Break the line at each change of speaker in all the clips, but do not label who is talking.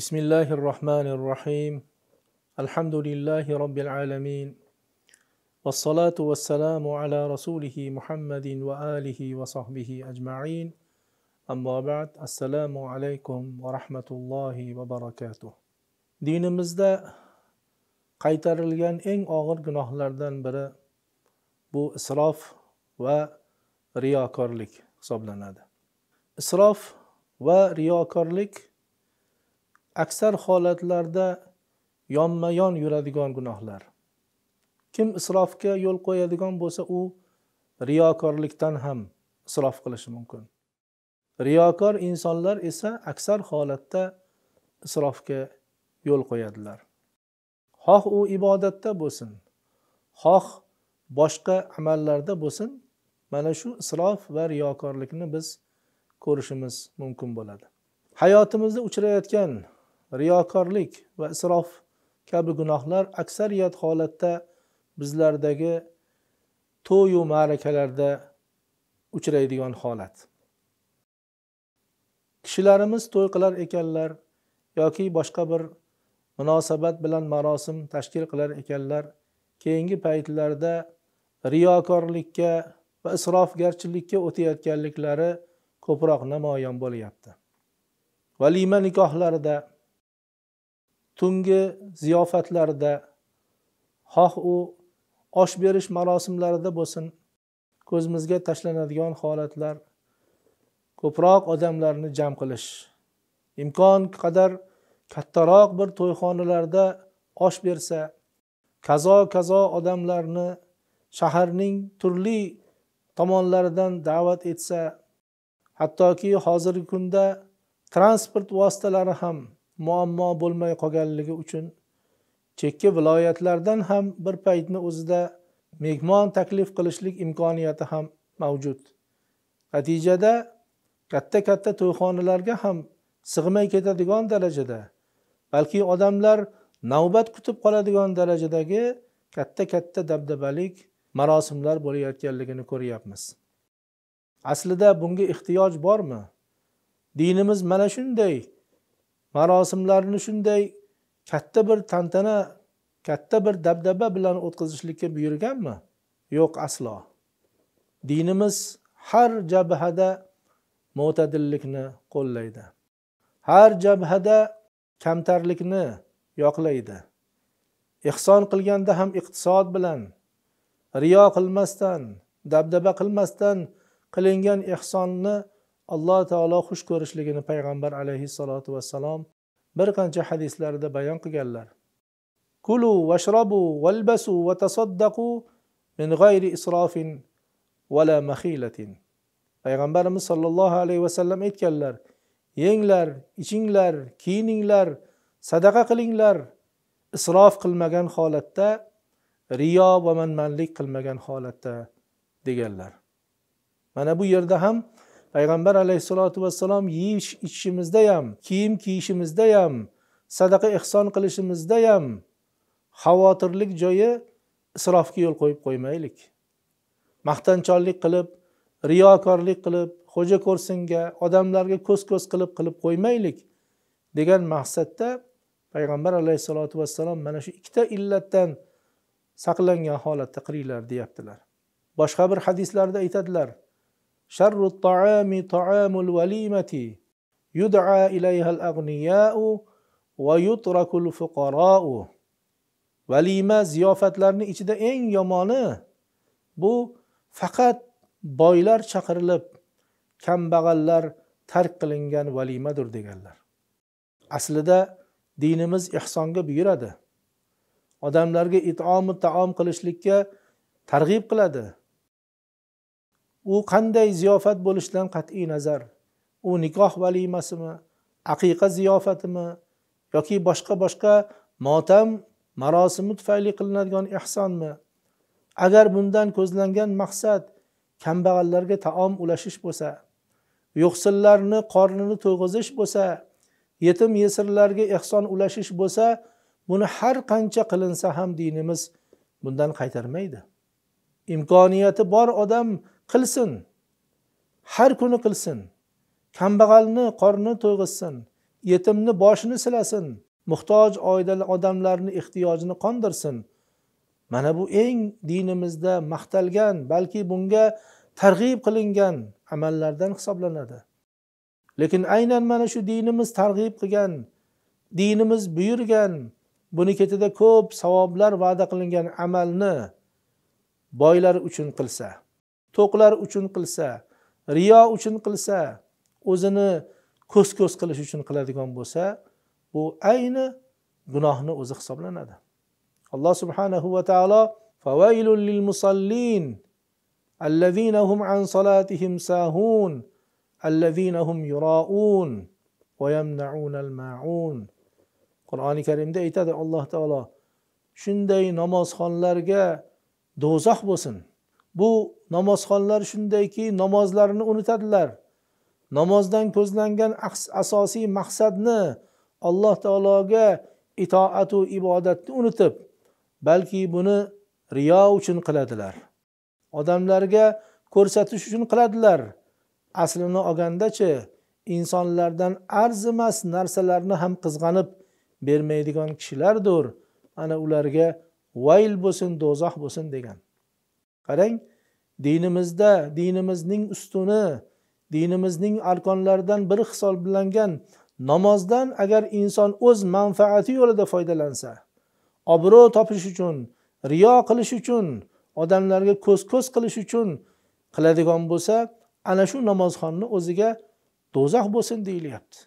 بسم الله الرحمن الرحيم الحمد لله رب العالمين والصلاة والسلام على رسوله محمد وآله وصحبه أجمعين أما بعد السلام عليكم ورحمة الله وبركاته dinimizda qaytarilgan eng og'ir gunohlardan biri bu isrof va riyokorlik hisoblanadi isrof va riyokorlik aksar holatlarda yonma yon yuradigan gunohlar kim isrofga yo'l qo'yadigan bo'lsa u riyokorlikdan ham isrof qilishi mumkin riyokor insonlar esa aksar holatda isrofga yo'l qo'yadilar xoh u ibodatda bo'lsin xoh boshqa amallarda bo'lsin mana shu isrof va riyokorlikni biz ko'rishimiz mumkin bo'ladi hayotimizda uchrayotgan riyokorlik va isrof kabi gunohlar aksariyat holatda bizlardagi to'yu ma'rakalarda uchraydigan holat kishilarimiz to'y qilar ekanlar yoki boshqa bir munosabat bilan marosim tashkil qilar ekanlar keyingi paytlarda riyokorlikka va isrofgarchilikka o'tayotganliklari ko'proq namoyon bo'lyapti valima nikohlarida tungi ziyofatlarda xoh u osh berish marosimlarida bo'lsin ko'zimizga tashlanadigan holatlar ko'proq odamlarni jam qilish imkon qadar kattaroq bir to'yxonalarda osh bersa kazo kazo odamlarni shaharning turli tomonlaridan da'vat etsa hattoki hozirgi kunda transport vositalari ham muammo bo'lmay qolganligi uchun chekka viloyatlardan ham bir paytni o'zida mehmon taklif qilishlik imkoniyati ham mavjud natijada katta katta to'yxonalarga ham sig'may ketadigan darajada balki odamlar navbat kutib qoladigan darajadagi katta katta dabdabalik marosimlar bo'layotganligini ko'ryapmiz aslida bunga ehtiyoj bormi dinimiz mana shunday marosimlarni shunday katta bir tantana katta bir dabdaba bilan o'tkazishlikka buyurganmi yo'q aslo dinimiz har jabhada mo'tadillikni qo'llaydi har jabhada kamtarlikni yoqlaydi ehson qilganda ham iqtisod bilan riyo qilmasdan dabdaba qilmasdan qilingan ehsonni alloh taolo xush ko'rishligini payg'ambar alayhissalotu vassalom bir qancha hadislarida bayon qilganlar kulu vashrobu valbasu va tasoddaqu min g'ayri isrofin vala mahilatin payg'ambarimiz sollallohu alayhi vasallam aytganlar yenglar ichinglar kiyininglar sadaqa qilinglar isrof qilmagan holatda riyo va manmanlik qilmagan holatda deganlar mana bu yerda ham payg'ambar alayhissalotu vassalom yeyish ichishimizda ham kiyim kiyishimizda ham sadaqa ehson qilishimizda ham xavotirlik joyi isrofga yo'l qo'yib qo'ymaylik maqtanchonlik qilib riyokorlik qilib xo'ja ko'rsinga odamlarga ko'z ko'z qilib qilib qo'ymaylik degan maqsadda payg'ambar alayhissalotu vassalom mana shu ikkita illatdan saqlangan holatda qilinglar deyaptilar boshqa bir hadislarda aytadilar شر الطعام طعام الوليمة يدعى إليها الأغنياء ويترك الفقراء valima ziyofatlarni ichida eng yomoni bu faqat boylar chaqirilib kambag'allar tark qilingan valimadir deganlar aslida dinimiz ehsonga buyuradi odamlarga itomi taom qilishlikka targ'ib qiladi u qanday ziyofat bo'lishidan qat'iy nazar u nikoh valimasimi aqiqa ziyofatimi yoki boshqa boshqa motam marosimi tufayli qilinadigan ehsonmi agar bundan ko'zlangan maqsad kambag'allarga taom ulashish bo'lsa yo'qsillarni qornini to'yg'izish bo'lsa yetim yesirlarga ehson ulashish bo'lsa buni har qancha qilinsa ham dinimiz bundan qaytarmaydi imkoniyati bor odam qilsin har kuni qilsin kambag'alni qorni to'yg'izsin yetimni boshini silasin muhtoj odamlarni ehtiyojini qondirsin mana bu eng dinimizda maqtalgan balki bunga targ'ib qilingan amallardan hisoblanadi lekin aynan mana shu dinimiz targ'ib qilgan dinimiz buyurgan buni ketida ko'p savoblar va'da qilingan amalni boylar uchun qilsa to'qlar uchun qilsa riyo uchun qilsa o'zini ko'z ko'z qilish uchun qiladigan bo'lsa bu ayni gunohni o'zi hisoblanadi alloh subhanahu va taolo lil musallin allazina hum an salatihim sahun allazina hum yuraun va yamnaunal maun qur'oni karimda aytadi alloh taolo shunday namozxonlarga do'zax bo'lsin bu namozxonlar shundayki namozlarini unutadilar namozdan ko'zlangan asosiy maqsadni alloh taologa itoatu ibodatni unutib balki buni riyo uchun qiladilar odamlarga ko'rsatish uchun qiladilar aslini olgandachi insonlardan arzimas narsalarni ham qizg'anib bermaydigan kishilardir ana ularga vayl bo'lsin do'zax bo'lsin degan qarang dinimizda dinimizning ustuni dinimizning arkonlaridan biri hisoblangan namozdan agar inson o'z manfaati yo'lida foydalansa obro' topish uchun riyo qilish uchun odamlarga ko'z ko'z qilish uchun qiladigan bo'lsa ana shu namozxonni o'ziga do'zax bo'lsin deyilyapti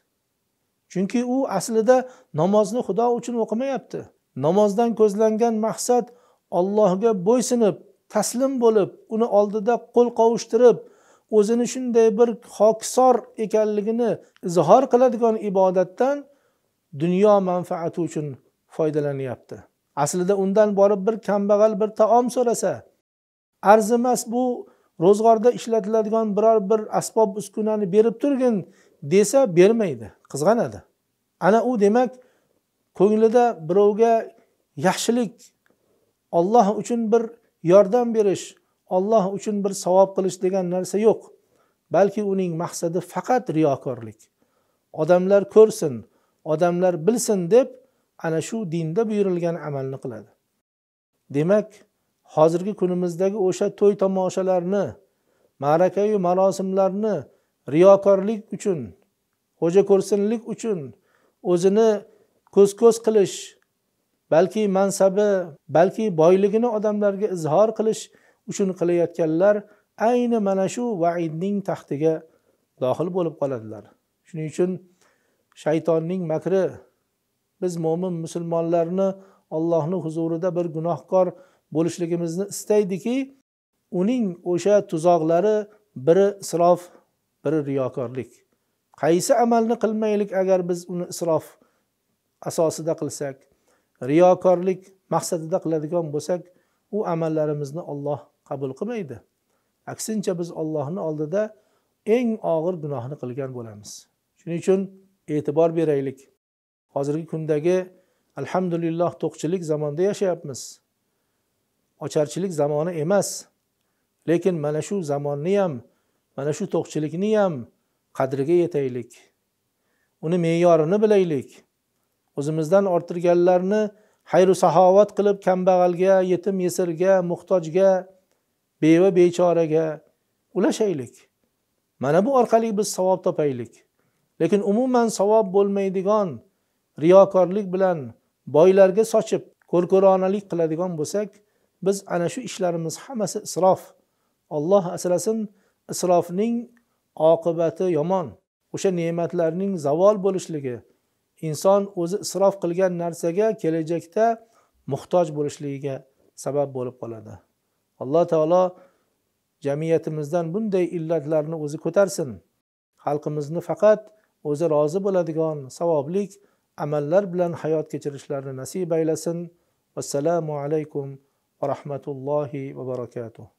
chunki u aslida namozni xudo uchun o'qimayapti namozdan ko'zlangan maqsad ollohga bo'ysunib taslim bo'lib uni oldida qo'l qovushtirib o'zini shunday bir hokisor ekanligini izhor qiladigan ibodatdan dunyo manfaati uchun foydalanyapti aslida undan borib bir kambag'al bir taom so'rasa arzimas bu ro'zg'orda ishlatiladigan biror bir asbob uskunani berib turgin desa bermaydi qizg'anadi ana u demak ko'nglida birovga yaxshilik olloh uchun bir yordam berish olloh uchun bir savob qilish degan narsa yo'q balki uning maqsadi faqat riyokorlik odamlar ko'rsin odamlar bilsin deb ana shu dinda buyurilgan amalni qiladi demak hozirgi kunimizdagi o'sha to'y tomoshalarni ma'rakayu marosimlarni riyokorlik uchun ko'rsinlik uchun o'zini ko'z ko'z qilish balki mansabi balki boyligini odamlarga izhor qilish uchun qilayotganlar ayni mana shu vaidning taxtiga dohil bo'lib qoladilar shuning uchun shaytonning makri biz mo'min musulmonlarni ollohni huzurida bir gunohkor bo'lishligimizni istaydiki uning o'sha tuzoqlari biri isrof biri riyokorlik qaysi amalni qilmaylik agar biz uni isrof asosida qilsak riyokorlik maqsadida qiladigan bo'lsak u amallarimizni olloh qabul qilmaydi aksincha biz ollohni oldida eng og'ir gunohni qilgan bo'lamiz shuning uchun e'tibor beraylik hozirgi kundagi alhamdulillah to'qchilik zamonda yashayapmiz ocharchilik zamoni emas lekin mana shu zamonni ham mana shu to'qchilikni ham qadriga yetaylik uni me'yorini bilaylik o'zimizdan orttirganlarni xayru saxovat qilib kambag'alga yetim yesirga muhtojga beva bechoraga ulashaylik mana bu orqali biz savob topaylik lekin umuman savob bo'lmaydigan riyokorlik bilan boylarga sochib ko'rko'ronalik qiladigan bo'lsak biz ana shu ishlarimiz hammasi isrof olloh asrasin isrofning oqibati yomon o'sha ne'matlarning zavol bo'lishligi inson o'zi isrof qilgan narsaga kelajakda muhtoj bo'lishligiga sabab bo'lib qoladi alloh taolo jamiyatimizdan bunday illatlarni o'zi ko'tarsin xalqimizni faqat o'zi rozi bo'ladigan savoblik amallar bilan hayot kechirishlarini nasib aylasin vassalomu alaykum va rahmatullohi va barakatuh